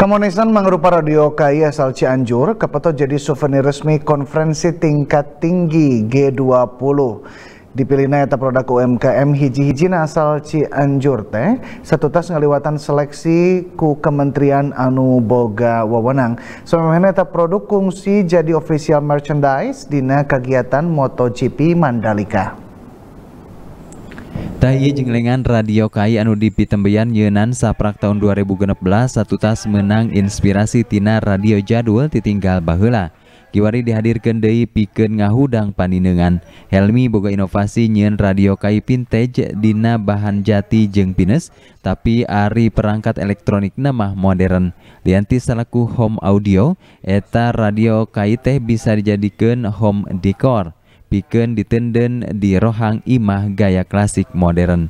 Kemunisan Mangrove Radio KI asal Cianjur kepeto jadi souvenir resmi konferensi tingkat tinggi G20. Dipilihnya etap produk UMKM hiji-hijina asal Cianjur teh satu tas ngaliwatan seleksi ku Kementerian Anu Boga Wewenang. Sebenarnya eta produk kungsi jadi official merchandise dina kegiatan MotoGP Mandalika. Tahiye jenglengan radio Kai anu Tembeyan Yunan saprak tahun 2016 satu tas menang inspirasi tina radio jadul ditinggal bahula. Kiwari dihadirkan dari piken ngahudang paninengan. Helmi boga inovasi nyen radio Kai vintage dina bahan jati jeng pines, tapi ari perangkat elektronik nama modern. Dianti selaku home audio, eta radio Kai teh bisa dijadikan home decor pikeun ditenden di rohang imah gaya klasik modern.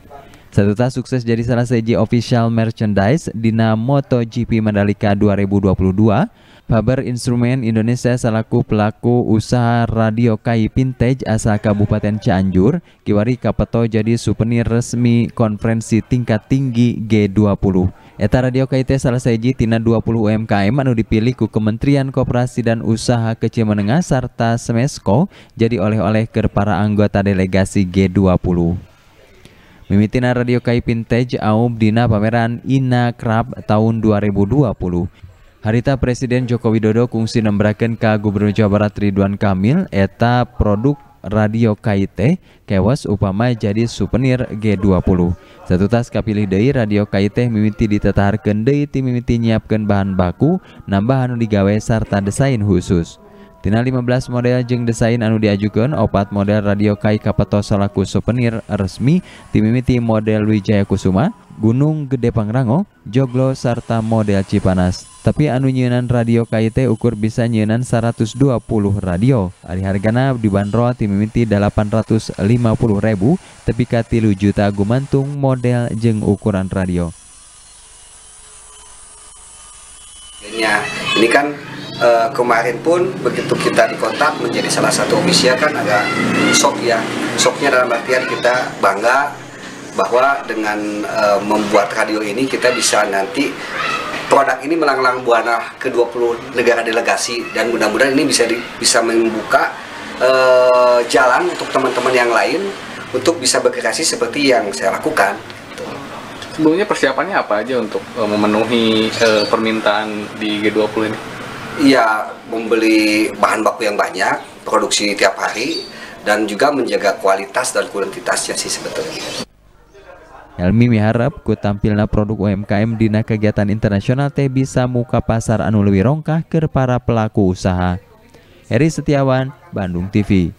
Satuta sukses jadi salah seji official merchandise Dina MotoGP Mandalika 2022. Faber Instrumen Indonesia selaku pelaku usaha radio kayu vintage asal Kabupaten Cianjur, Kiwari Kapeto jadi souvenir resmi konferensi tingkat tinggi G20. Eta radio KIT salah saiji tina 20 UMKM anu dipilih ku Kementerian Koperasi dan Usaha Kecil Menengah serta Semesko jadi oleh-oleh ke para anggota delegasi G20. Mimitina Radio Kai Vintage Aum Dina Pameran Ina Krab tahun 2020. Harita Presiden Joko Widodo kungsi nembraken ke Gubernur Jawa Barat Ridwan Kamil eta produk Radio Kite kewas upama jadi souvenir G20. Satu tas kapilih deui Radio Kite mimiti ditetaharkeun deui ti mimiti nyiapkan bahan baku nambah anu digawe serta desain khusus. Tina 15 model jeng desain anu diajukan opat model Radio Kai kapetos selaku souvenir resmi tim mimiti model Wijaya Kusuma, Gunung Gede Pangrango, Joglo serta model Cipanas. Tapi anu nyenan radio KIT ukur bisa nyenan 120 radio. Hari hargana dibanderol timimiti 850 ribu, tapi katilu juta gumantung model jeng ukuran radio. Ya, ini kan eh, kemarin pun begitu kita dikontak menjadi salah satu ofisial kan agak sok ya. soknya dalam artian kita bangga bahwa dengan e, membuat radio ini kita bisa nanti produk ini melanglang buana ke 20 negara delegasi dan mudah-mudahan ini bisa di, bisa membuka e, jalan untuk teman-teman yang lain untuk bisa berkreasi seperti yang saya lakukan. Sebelumnya persiapannya apa aja untuk e, memenuhi e, permintaan di G20 ini? Iya, membeli bahan baku yang banyak, produksi tiap hari, dan juga menjaga kualitas dan kuantitasnya sih sebetulnya. Helmi miharap ku tampilna produk UMKM dina kegiatan internasional teh bisa muka pasar anu lebih rongkah ke para pelaku usaha. Heri Setiawan, Bandung TV.